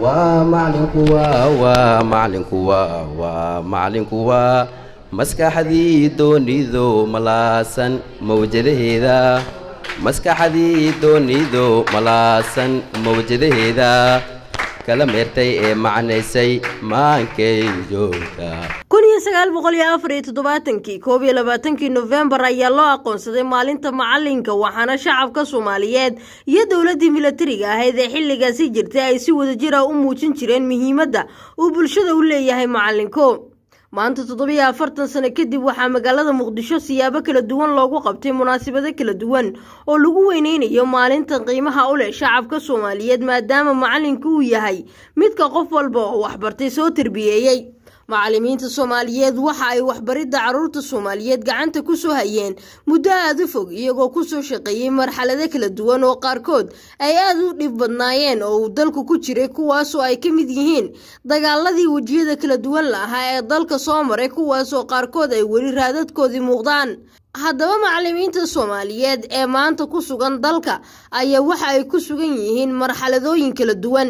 waa macalinkuwa waa macalinkuwa waa macalinkuwa maskaxdii doonido malaasan mawjadaheeda maskaxdii doonido malaasan mawjadaheeda kala meertay ee macnaysay maankay joogta koob iyo labaatankii nofembar ayaa loo aqoonsaday maalinta macalinka waxaana shacabka soomaaliyeed iyo dowladii milatariga ahayd ee xilligaasi jirtay ay si wadajir ah u muujin jireen muhiimadda uu bulshada u leeyahay macalinko maanta toddobiyo afartan sano kadib waxaa magaalada muqdisho siyaabo kala duwan loogu qabtay munaasabado kala duwan oo lagu weyneynayo maalinta qiimaha u leh shacabka soomaaliyeed maadaama macalinku uu yahay midka qof walba oo waxbartay soo tarbiyeeyey macallimiinta soomaaliyeed waxa ay waxbaridda caruurta soomaaliyeed gacanta ku soo hayeen muddo aada u fog iyagoo kusoo shaqeeyey marxalado kala duwan oo qaarkood ay aada u dhib badnaayeen oo uu dalku ku jiray kuwaasoo ay ka mid yihiin dagaaladii wejiyada kala duwan la ahaa ee dalka soo maray kuwaasoo qaarkood ay weli raadadkoodii muuqdaan haddaba macalimiinta soomaaliyeed ee maanta ku sugan dalka ayaa waxa ay ku sugan yihiin marxaladooyin kala duwan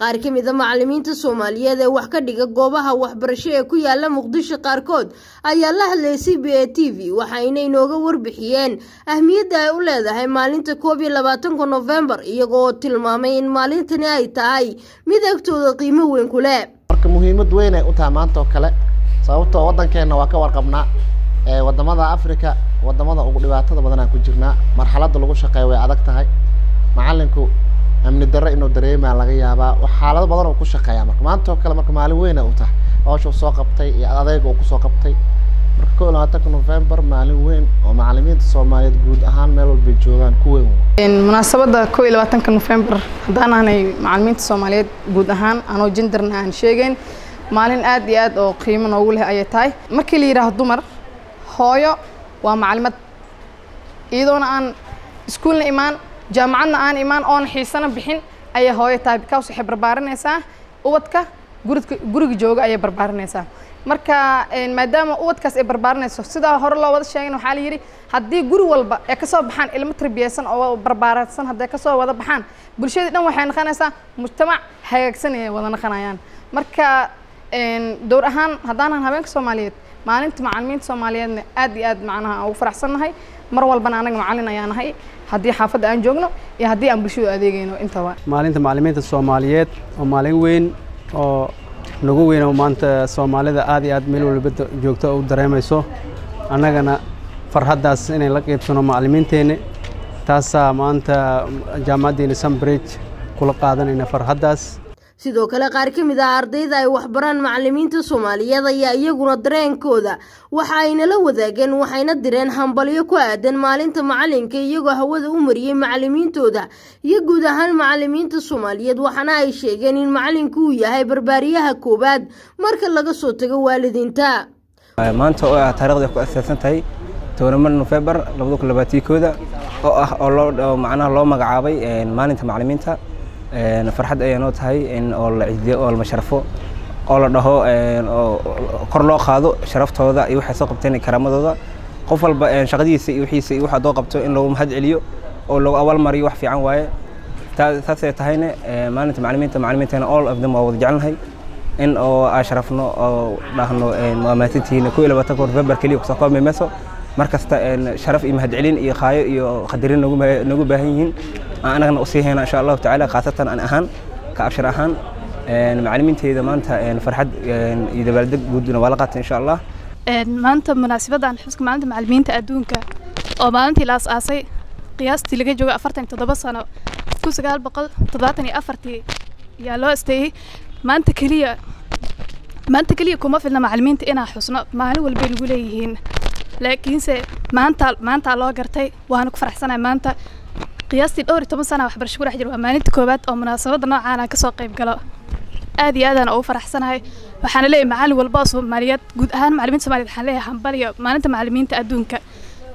qaar ka mid a ah macalimiinta soomaaliyeed ee wax ka dhiga goobaha waxbarasho ee ku yaala muqdisho qaarkood ayaa la hadlayay c b a t v waxayna nooga warbixiyeen ahmiyadda ay u leedahay maalinta koob iyo labaatanka nofembar iyagoo tilmaamay in maalintani ay tahay mid agtooda qiimo weyn ku leh marka muhiimad weyn ay u tahay maantaoo kale sababtoo ah waddankeenna waa ka warqabnaa wadamada africa wadamada ugu dhibaatada badanaan ku jirnaa marxalada lagu shaqeeya way adag tahay macalinku amni daro inuu dareemaa laga yaabaa xaalado badan oo ku shaqeeyaa marka maanta oo kale marka maalin weyna u tahay hawsha soo qabtay iyo adeyga uu kusoo qabtay marka ko labaatanka november maalin weyn oo macalimiinta soomaaliyeed guud ahaan meel walbay joogaan ku weyn munaasabadda ko iyo labaatanka november haddaan aanay macalimiinta soomaaliyeed guud ahaan anoo jenderna aan sheegeyn maalin aad iyo aad oo qiimo noogu leh ayay tahay markii la yidhaaho dumar hooyo waa macalimad iyadoona aan iskuulna imaan jaamacadna aan imaan oon xiisana bixin ayay hooyo taabikaas waxay barbaarinaysaa ubadka guridka guriga jooga ayay barbaarinaysaa marka maadaama ubadkaas ay barbaarinayso sidaa hore loo wada sheegin waxaa la yidhi haddii guri walba ay ka soo baxaan ilmo tarbiyaysan oo barbaarsan hadday ka soo wada baxaan bulshadii dhan waxay naqanaysaa mujtamac hagaagsan ayay wada naqanayaan marka dowr ahaan haddaanan habeenka soomaaliyeed maalinta macalimiinta soomaaliyeedna aad iyo aad macnaha ugu faraxsannahay mar walbana anaga macalin ayaa nahay haddii xaafadda aan joogno iyo haddii aan bulshada adeegayno intaba maalinta macalimiinta soomaaliyeed oo maalin weyn oo nagu weyn oo maanta soomaalida aad iyo aad meel walba joogto u dareemayso annagana farhaddaas inay la qaybsano macalimiinteenna taasaa maanta mm, jaamacaddeenna sunbridge kula qaadanayna farhaddaas sidoo kale qaar ka mid ah ardayda ay waxbaraan macalimiinta soomaaliyeed ayaa iyaguna dareenkooda waxa ayna la wadaageen waxayna direen hambalyo ku aadan maalinta macalinka iyagoo hawada u mariyey macalimiintooda iyo guud ahaan macalimiinta soomaaliyeed waxaana ay sheegeen in macalinku uu yahay barbaariyaha koowaad marka laga soo tago waalidiinta maanta oo ah taarikhda ku asasan tahay tobanamar nofembar labada oo ah oo loo macnaha loo magacaabay maalinta macalimiinta farxad ayaa noo tahay in oo la ciidiyo oo la sharafo oo la dhaho kor loo qaado sharaftooda iyo waxay soo qabteen karaamadooda qof walba shaqadiisa iyo wixiisa iyo waxa doo qabto in lagu mahad celiyo oo lagu awaal mariyo wax fiican waaye taasay tahayna maalinta macalimiinta macalimiintana all of them waa wada jecelnahay in oo aa sharafno oo dhahno waa mahadsantihiin kuiyo labaatan ka hor februar keliya kusoo koobmay meso markasta eh, sharaf iyo mahadcelin iyo khaayo iyo qadarin noogu baahan yihiin aan anagana u sii hayna insha allahu tacaala khaasatan an ahaan ka abshar ahaan macalimiinteyda maanta farxad iyo dabaaldeg guudna waa la qaatay insha allah maanta munaasabaddan xuska maalinta macalimiinta adduunka oo maalintii la asaasay qiyaastii laga joogo afartan toddoba sano kun sagaal boqol toddobaatan iyo afartii ayaa loo asteeyey maanta keliya maanta keliya kuma filna macalimiinta inaa xusno maalin walbay nagu leeyihiin laakiinse maanta maantaa loo gartay waana ku faraxsanahay maanta qiyaastii dhowr iyo toban sana waxbarasho ku dhex jira waa maalinta koowaad oo munaasabadda noocan ah kasoo qayb galo aad iyo aadaan ugu faraxsanahay waxaana leeyahay macallin walba oo soomaaliyeed guud ahaan macallimiinta somaliyed waxaan leeyahay hambaliyo maalinta macallimiinta adduunka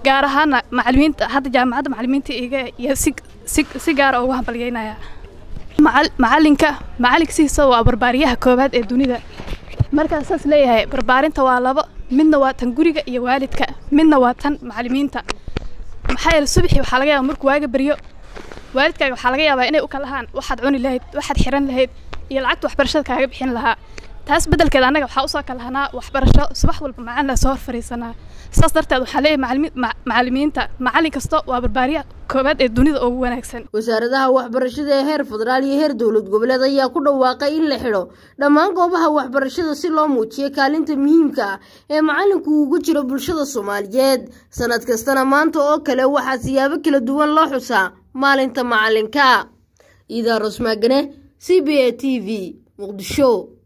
gaar ahaana macallimiinta hadda jaamacadda macallimiinta iga iyo si si si gaara ah ugu hambalyeynaya macallinka macallinka sidiisa waa barbaariyaha koowaad ee dunida markaas saas leeyahay barbaarinta waa labo midna waa tan guriga iyo waalidka midna waa tan macalimiinta maxaa yeele subaxii waxaa laga yaaba markuu waaga baryo waalidkaaga waxaa laga yaabaa inay u kala lahaan waxaad cuni lahayd waxaad xiran lahayd iyo lacagta waxbarashada kaaga bixin lahaa taas beddelkeeda annaga waxaa usoo kala lahnaa waxbarasho subax walba macalin soo hor fariisanaa saas darteed waxaa leeyahay macalimiinta macallin kasta waa barbaariya koobaad ee dunida ugu wanaagsan wasaaradaha waxbarashada ee heer federaal iyo heer dowlad goboleed ayaa ku dhawaaqay in la xidho dhammaan goobaha waxbarashada si loo muujiyo kaalinta muhiimka ah ee macalinku ugu jiro bulshada soomaaliyeed sanad kastana maanta oo kale waxaa siyaabo kala duwan loo xusaa maalinta macalinka idaa rosmagane c b a t v muqdisho